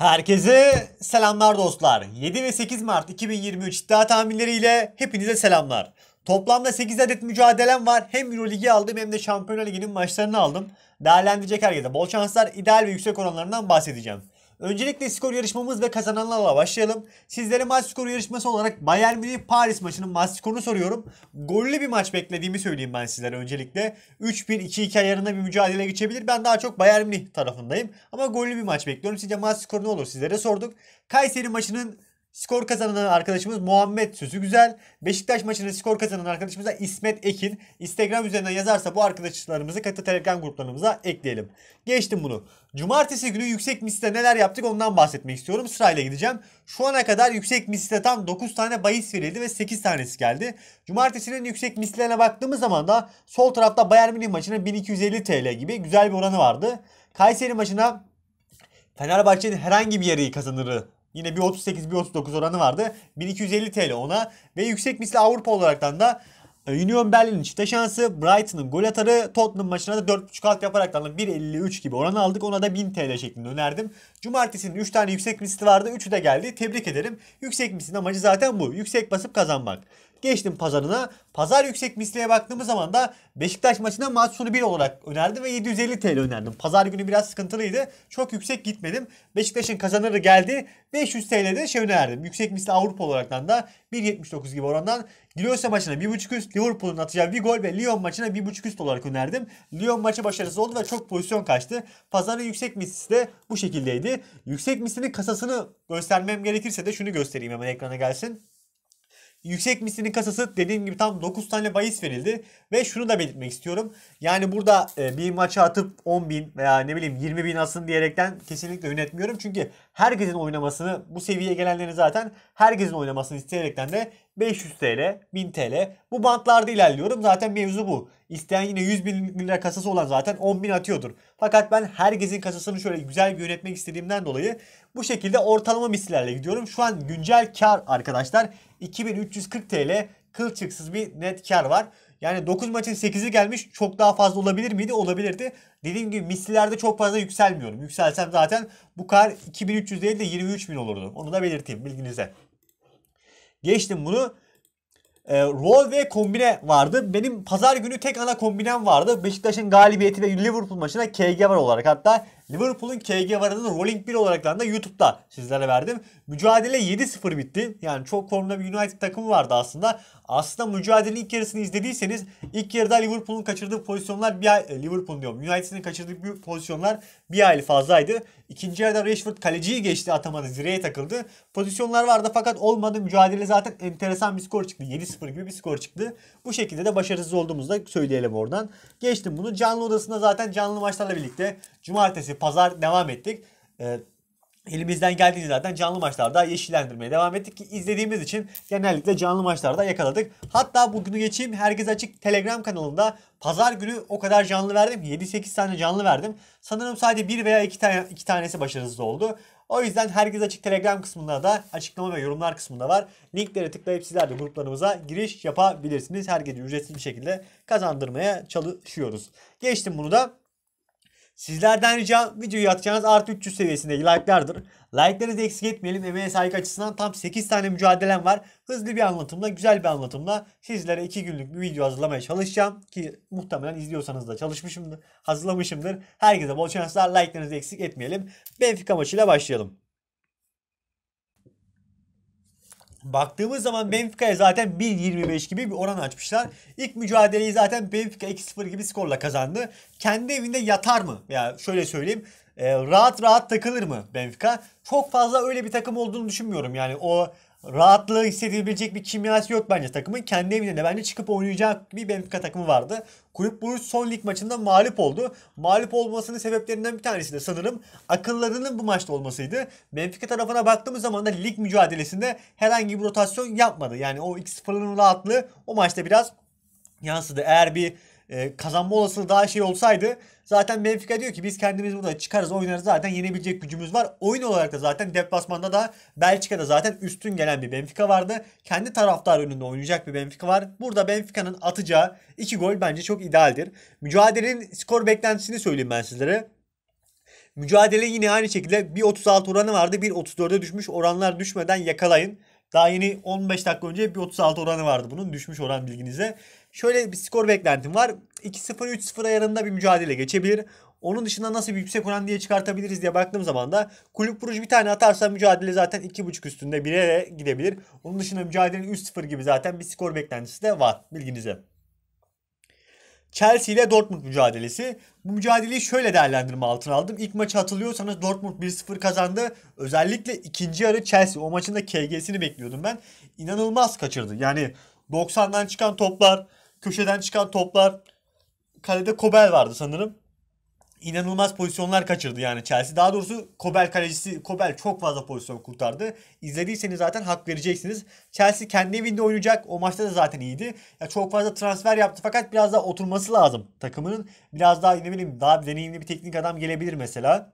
Herkese selamlar dostlar. 7 ve 8 Mart 2023 iddia tahminleriyle hepinize selamlar. Toplamda 8 adet mücadelem var. Hem Euroligi aldım hem de Şampiyonlar Ligi'nin maçlarını aldım. Değerlendirecek herkese bol şanslar, ideal ve yüksek oranlarından bahsedeceğim. Öncelikle skor yarışmamız ve kazananlarla başlayalım. Sizlere maç skoru yarışması olarak Bayern Münih Paris maçının maç skorunu soruyorum. Gollü bir maç beklediğimi söyleyeyim ben sizlere öncelikle. 3-1-2-2 ayarında bir mücadele geçebilir. Ben daha çok Bayern Münih tarafındayım. Ama gollü bir maç bekliyorum. Sizce maç skoru ne olur sizlere sorduk. Kayseri maçının Skor kazanan arkadaşımız Muhammed Sözü Güzel. Beşiktaş maçının skor kazanan arkadaşımız da İsmet Ekin. Instagram üzerinden yazarsa bu arkadaşlarımızı katı Telegram gruplarımıza ekleyelim. Geçtim bunu. Cumartesi günü yüksek misle neler yaptık ondan bahsetmek istiyorum. Sırayla gideceğim. Şu ana kadar yüksek misle tam 9 tane bahis verildi ve 8 tanesi geldi. Cumartesinin yüksek mislerine baktığımız zaman da sol tarafta Bayern Münih maçına 1250 TL gibi güzel bir oranı vardı. Kayseri maçına Fenerbahçe'nin herhangi bir yeri kazanırı Yine bir 38 bir 39 oranı vardı. 1250 TL ona ve yüksek misli Avrupa olaraktan da e, Union Berlin'in çifte şansı, Brighton'ın gol atarı, Tottenham maçına da 4.5 alt yaparak da 1.53 gibi oran aldık. Ona da 1000 TL şeklinde önerdim. Cumartesinin 3 tane yüksek misli vardı. 3'ü de geldi. Tebrik ederim. Yüksek mislin amacı zaten bu. Yüksek basıp kazanmak. Geçtim pazarına. Pazar yüksek misliğe baktığımız zaman da Beşiktaş maçına maç sonu 1 olarak önerdim ve 750 TL önerdim. Pazar günü biraz sıkıntılıydı. Çok yüksek gitmedim. Beşiktaş'ın kazanırı geldi. 500 TL'de şey önerdim. Yüksek misli Avrupa olaraktan da 1.79 gibi orandan. Gilose maçına 1.5 üst, Liverpool'un atacağı bir gol ve Lyon maçına 1.5 üst olarak önerdim. Lyon maçı başarısız oldu ve çok pozisyon kaçtı. Pazarın yüksek mislisi de bu şekildeydi. Yüksek mislinin kasasını göstermem gerekirse de şunu göstereyim hemen ekrana gelsin. Yüksek mislinin kasası dediğim gibi tam 9 tane bahis verildi. Ve şunu da belirtmek istiyorum. Yani burada e, bir maça atıp 10 bin veya ne bileyim 20 bin alsın diyerekten kesinlikle yönetmiyorum. Çünkü herkesin oynamasını bu seviyeye gelenleri zaten herkesin oynamasını isteyerekten de 500 TL, 1000 TL. Bu bantlarda ilerliyorum. Zaten mevzu bu. İsteyen yine 100 bin lira kasası olan zaten 10 bin atıyordur. Fakat ben herkesin kasasını şöyle güzel bir yönetmek istediğimden dolayı bu şekilde ortalama mislerle gidiyorum. Şu an güncel kar arkadaşlar 2340 TL kılçıksız bir net kar var. Yani 9 maçın 8'i gelmiş çok daha fazla olabilir miydi? Olabilirdi. Dediğim gibi mislilerde çok fazla yükselmiyorum. Yükselsem zaten bu kar 2300 değil de 23000 olurdu. Onu da belirteyim bilginize. Geçtim bunu. E, ee, rol ve kombine vardı. Benim pazar günü tek ana kombinem vardı. Beşiktaş'ın galibiyeti ve Liverpool maçına KG var olarak. Hatta Liverpool'un KG varanını Rolling 1 olarak da YouTube'da sizlere verdim. Mücadele 7-0 bitti. Yani çok formda bir United takımı vardı aslında. Aslında mücadelenin ilk yarısını izlediyseniz ilk yarıda Liverpool'un kaçırdığı pozisyonlar bir e, Liverpool diyorum. United'in kaçırdığı bir pozisyonlar bir hayli fazlaydı. İkinci yarıda Rashford kaleciyi geçti atamadı. Zireye takıldı. Pozisyonlar vardı fakat olmadı. Mücadele zaten enteresan bir skor çıktı. 7-0 gibi bir skor çıktı. Bu şekilde de başarısız olduğumuzda söyleyelim oradan. Geçtim bunu. Canlı odasında zaten canlı maçlarla birlikte Cumartesi, pazar devam ettik. E, elimizden geldiğince zaten canlı maçlarda yeşillendirmeye devam ettik ki izlediğimiz için genellikle canlı maçlarda yakaladık. Hatta bugünü geçeyim herkes açık Telegram kanalında pazar günü o kadar canlı verdim ki 7-8 tane canlı verdim. Sanırım sadece 1 veya 2 tane 2 tanesi başarısız oldu. O yüzden herkes açık Telegram kısmında da açıklama ve yorumlar kısmında var. linkleri tıklayıp sizler de gruplarımıza giriş yapabilirsiniz. Her gece ücretsiz bir şekilde kazandırmaya çalışıyoruz. Geçtim bunu da. Sizlerden rica videoyu atacağınız artı 300 seviyesindeki like'lardır. Like'larınızı eksik etmeyelim. Emeğe saygı açısından tam 8 tane mücadelem var. Hızlı bir anlatımla, güzel bir anlatımla sizlere 2 günlük bir video hazırlamaya çalışacağım. Ki muhtemelen izliyorsanız da çalışmışımdır, hazırlamışımdır. Herkese bol şanslar. Like'larınızı eksik etmeyelim. Benfica maçıyla başlayalım. Baktığımız zaman Benfica'ya zaten 1.25 gibi bir oran açmışlar. İlk mücadeleyi zaten Benfica 2-0 gibi skorla kazandı. Kendi evinde yatar mı? Ya yani şöyle söyleyeyim. Ee, rahat rahat takılır mı Benfica? Çok fazla öyle bir takım olduğunu düşünmüyorum. Yani o rahatlığı hissedebilecek bir kimyası yok bence takımın. Kendi evinde bence çıkıp oynayacak bir Benfica takımı vardı. Kulüp Brugge son lig maçında mağlup oldu. Mağlup olmasının sebeplerinden bir tanesi de sanırım akıllarının bu maçta olmasıydı. Benfica tarafına baktığımız zaman da lig mücadelesinde herhangi bir rotasyon yapmadı. Yani o 2-0'ın rahatlığı o maçta biraz yansıdı. Eğer bir e, kazanma olasılığı daha şey olsaydı zaten Benfica diyor ki biz kendimiz burada çıkarız oynarız zaten yenebilecek gücümüz var. Oyun olarak da zaten deplasmanda da Belçika'da zaten üstün gelen bir Benfica vardı. Kendi taraftar önünde oynayacak bir Benfica var. Burada Benfica'nın atacağı iki gol bence çok idealdir. Mücadelenin skor beklentisini söyleyeyim ben sizlere. Mücadele yine aynı şekilde 1.36 oranı vardı. 1.34'e düşmüş. Oranlar düşmeden yakalayın. Daha yeni 15 dakika önce 1.36 oranı vardı bunun. Düşmüş oran bilginize. Şöyle bir skor beklentim var. 2-0-3-0 ayarında bir mücadele geçebilir. Onun dışında nasıl bir yüksek oran diye çıkartabiliriz diye baktığım zaman da kulüp buruş bir tane atarsa mücadele zaten 2.5 üstünde 1'e gidebilir. Onun dışında mücadelenin 3-0 gibi zaten bir skor beklentisi de var bilginize. Chelsea ile Dortmund mücadelesi. Bu mücadeleyi şöyle değerlendirme altına aldım. İlk maçı hatırlıyorsanız Dortmund 1-0 kazandı. Özellikle ikinci yarı Chelsea. O maçın da KG'sini bekliyordum ben. İnanılmaz kaçırdı. Yani 90'dan çıkan toplar, köşeden çıkan toplar kalede Kobel vardı sanırım. İnanılmaz pozisyonlar kaçırdı yani Chelsea. Daha doğrusu Kobel kalecisi Kobel çok fazla pozisyon kurtardı. İzlediyseniz zaten hak vereceksiniz. Chelsea kendi evinde oynayacak. O maçta da zaten iyiydi. Ya çok fazla transfer yaptı fakat biraz daha oturması lazım takımının. Biraz daha ne bileyim daha deneyimli bir teknik adam gelebilir mesela.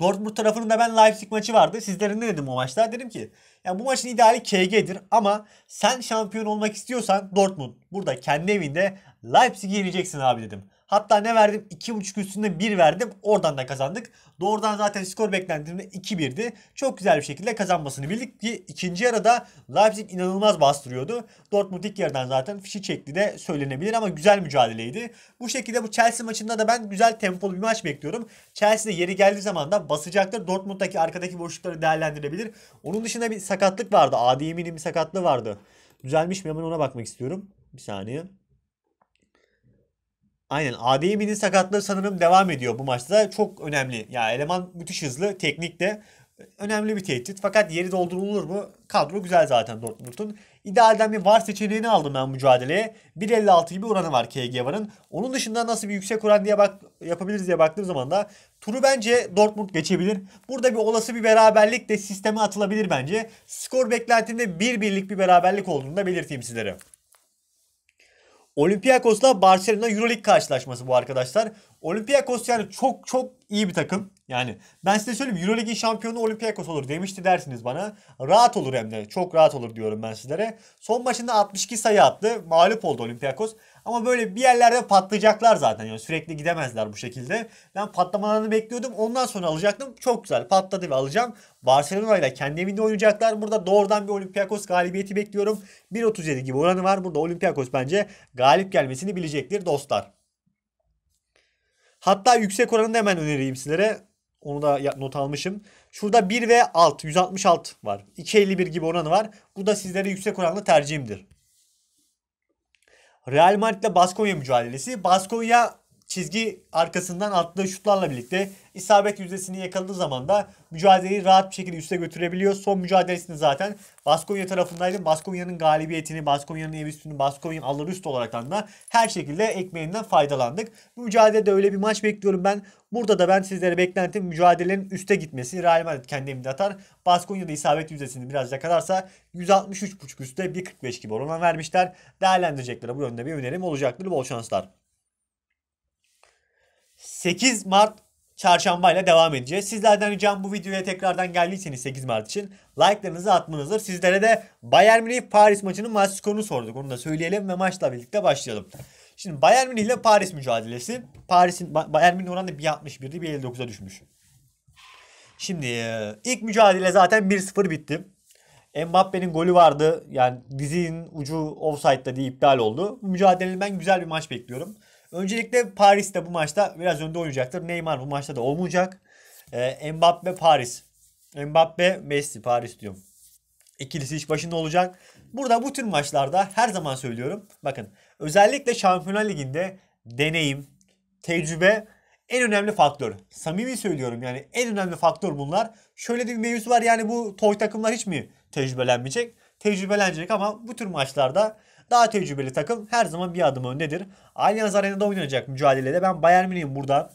Dortmund tarafının da ben Leipzig maçı vardı. Sizlerin ne dedim o maçta? Dedim ki yani bu maçın ideali KG'dir ama sen şampiyon olmak istiyorsan Dortmund burada kendi evinde Leipzig'i yeneceksin abi dedim. Hatta ne verdim? 2.5 üstünde 1 verdim. Oradan da kazandık. Doğrudan zaten skor beklentimde 2-1'di. Çok güzel bir şekilde kazanmasını bildik ki ikinci yarıda Leipzig inanılmaz bastırıyordu. Dortmund ilk yarıdan zaten fişi çekti de söylenebilir ama güzel mücadeleydi. Bu şekilde bu Chelsea maçında da ben güzel tempolu bir maç bekliyorum. Chelsea de yeri geldiği zaman da basacaktır. Dortmund'daki arkadaki boşlukları değerlendirebilir. Onun dışında bir sakatlık vardı. Adi Emin'in bir sakatlığı vardı. Düzelmiş mi? Hemen ona bakmak istiyorum. Bir saniye. Aynen ADB'nin sakatlığı sanırım devam ediyor bu maçta. Çok önemli. Ya yani eleman müthiş hızlı, teknik de önemli bir tehdit. Fakat yeri doldurulur mu? Kadro güzel zaten Dortmund'un. İdealden bir var seçeneğini aldım ben mücadeleye. 1.56 gibi oranı var KG varın. Onun dışında nasıl bir yüksek oran diye bak yapabiliriz diye baktığım zaman da turu bence Dortmund geçebilir. Burada bir olası bir beraberlik de sisteme atılabilir bence. Skor beklentinde bir birlik bir beraberlik olduğunu da belirteyim sizlere. Olympiakos'la Barcelona Euroleague karşılaşması bu arkadaşlar. Olympiakos yani çok çok iyi bir takım. Yani ben size söyleyeyim Euroleague'in şampiyonu Olympiakos olur demişti dersiniz bana. Rahat olur hem de. Çok rahat olur diyorum ben sizlere. Son maçında 62 sayı attı. Mağlup oldu Olympiakos. Ama böyle bir yerlerde patlayacaklar zaten. Yani sürekli gidemezler bu şekilde. Ben patlamalarını bekliyordum. Ondan sonra alacaktım. Çok güzel patladı ve alacağım. Barcelona ile kendi evinde oynayacaklar. Burada doğrudan bir Olympiakos galibiyeti bekliyorum. 1.37 gibi oranı var. Burada Olympiakos bence galip gelmesini bilecektir dostlar. Hatta yüksek oranını da hemen önereyim sizlere. Onu da not almışım. Şurada 1 ve alt 166 var. 2.51 gibi oranı var. Bu da sizlere yüksek oranlı tercihimdir. Real Madrid ile Baskonya mücadelesi. Baskonya çizgi arkasından attığı şutlarla birlikte isabet yüzdesini yakaladığı zaman da mücadeleyi rahat bir şekilde üste götürebiliyor. Son mücadelesini zaten Baskonya tarafındaydı. Baskonya'nın galibiyetini, Baskonya'nın ev üstünü, Baskonya'nın alır üst olarak da her şekilde ekmeğinden faydalandık. Mücadelede öyle bir maç bekliyorum ben. Burada da ben sizlere beklentim mücadelenin üste gitmesi. Real Madrid kendi evinde atar. Baskonya'da isabet yüzdesini biraz yakalarsa 163.5 üstte 1.45 gibi oran vermişler. Değerlendirecekleri bu yönde bir önerim olacaktır. Bol şanslar. 8 Mart çarşamba ile devam edeceğiz. Sizlerden ricam bu videoya tekrardan geldiyseniz 8 Mart için like'larınızı atmanızdır. Sizlere de Bayern Münih Paris maçının maç skorunu sorduk. Onu da söyleyelim ve maçla birlikte başlayalım. Şimdi Bayern Münih ile Paris mücadelesi. Paris'in Bayern Münih oranı 1.61'di 1.59'a düşmüş. Şimdi e, ilk mücadele zaten 1-0 bitti. Mbappe'nin golü vardı. Yani dizinin ucu offside'da diye iptal oldu. Bu mücadelenin ben güzel bir maç bekliyorum. Öncelikle Paris'te bu maçta biraz önde oynayacaktır. Neymar bu maçta da olmayacak. E, Mbappe Paris. Mbappe Messi Paris diyorum. İkilisi iş başında olacak. Burada bu tür maçlarda her zaman söylüyorum. Bakın özellikle Şampiyonlar Ligi'nde deneyim, tecrübe en önemli faktör. Samimi söylüyorum yani en önemli faktör bunlar. Şöyle bir mevzu var yani bu toy takımlar hiç mi tecrübelenmeyecek? Tecrübelenecek ama bu tür maçlarda daha tecrübeli takım her zaman bir adım öndedir. Allianz Arena'da oynanacak mücadelede ben Bayern Münih'in burada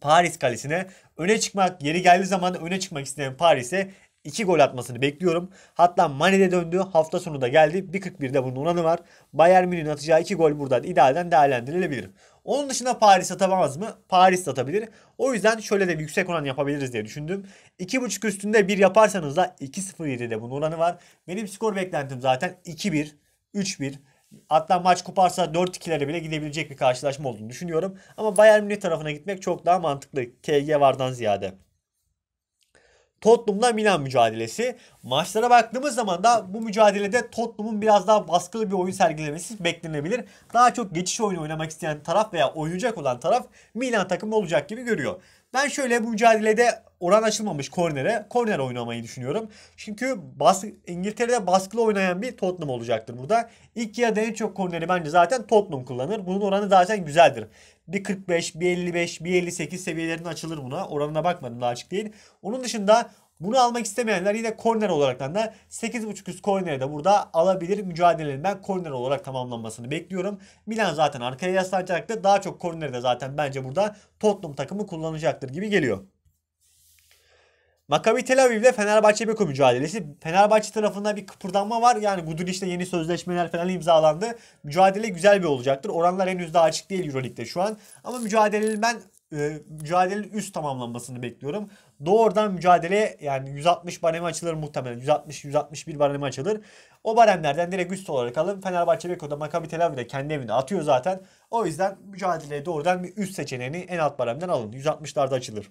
Paris kalesine öne çıkmak, yeri geldiği zaman öne çıkmak isteyen Paris'e 2 gol atmasını bekliyorum. Hatta Mane'de döndü. Hafta sonu da geldi. 1.41'de bunun oranı var. Bayern Münih'in atacağı 2 gol buradan idealden değerlendirilebilir. Onun dışında Paris atamaz mı? Paris atabilir. O yüzden şöyle de yüksek oran yapabiliriz diye düşündüm. 2.5 üstünde 1 yaparsanız da 2.07'de bunun oranı var. Benim skor beklentim zaten 2-1. 3-1 hatta maç koparsa 4-2'lere bile gidebilecek bir karşılaşma olduğunu düşünüyorum. Ama Bayern Münih tarafına gitmek çok daha mantıklı KG vardan ziyade. Tottenham'la Milan mücadelesi. Maçlara baktığımız zaman da bu mücadelede Tottenham'ın biraz daha baskılı bir oyun sergilemesi beklenebilir. Daha çok geçiş oyunu oynamak isteyen taraf veya oynayacak olan taraf Milan takımı olacak gibi görüyor. Ben şöyle bu mücadelede oran açılmamış kornere korner oynamayı düşünüyorum. Çünkü bas, İngiltere'de baskılı oynayan bir Tottenham olacaktır burada. İlk yarıda en çok korneri bence zaten Tottenham kullanır. Bunun oranı zaten güzeldir. bir bir 45 55 bir 58 seviyelerinde açılır buna. Oranına bakmadım daha açık değil. Onun dışında bunu almak istemeyenler yine korner olaraktan da 8.5 üst korneri de burada alabilir. Mücadelenin ben korner olarak tamamlanmasını bekliyorum. Milan zaten arkaya yaslanacaktı Daha çok korneri de zaten bence burada Tottenham takımı kullanacaktır gibi geliyor. Makabi Tel Aviv ile Fenerbahçe Beko mücadelesi. Fenerbahçe tarafında bir kıpırdanma var. Yani Guduric'le yeni sözleşmeler falan imzalandı. Mücadele güzel bir olacaktır. Oranlar henüz daha açık değil Euroleague'de şu an. Ama mücadelenin ben e, mücadelenin üst tamamlanmasını bekliyorum doğrudan mücadele yani 160 baremi açılır muhtemelen. 160-161 baremi açılır. O baremlerden direkt üst olarak alın. Fenerbahçe Beko'da Maccabi Tel Aviv'de kendi evinde atıyor zaten. O yüzden mücadeleye doğrudan bir üst seçeneğini en alt baremden alın. 160'larda açılır.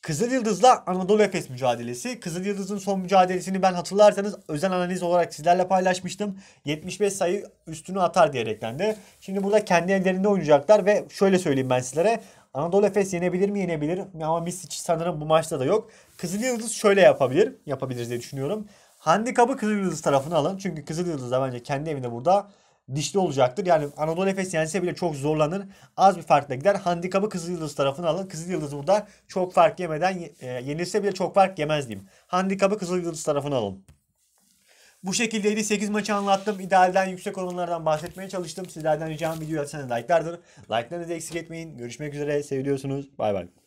Kızıl Yıldız'la Anadolu Efes mücadelesi. Kızıl Yıldız'ın son mücadelesini ben hatırlarsanız özel analiz olarak sizlerle paylaşmıştım. 75 sayı üstünü atar diyerekten de. Şimdi burada kendi ellerinde oynayacaklar ve şöyle söyleyeyim ben sizlere. Anadolu Efes yenebilir mi? Yenebilir. Ama Misic sanırım bu maçta da yok. Kızıl Yıldız şöyle yapabilir. yapabilir diye düşünüyorum. Handikabı Kızıl Yıldız tarafına alın. Çünkü Kızıl Yıldız da bence kendi evinde burada dişli olacaktır. Yani Anadolu Efes yense bile çok zorlanır. Az bir farkla gider. Handikabı Kızıl Yıldız tarafına alın. Kızıl Yıldız burada çok fark yemeden e, yenilse bile çok fark yemez diyeyim. Handikabı Kızıl Yıldız tarafına alın. Bu şekildeydi 8 maçı anlattım. İdealden yüksek oranlardan bahsetmeye çalıştım. Sizlerden ricam videoyu atsanız like'lardır. Like'larınızı eksik etmeyin. Görüşmek üzere. Seviyorsunuz. Bay bay.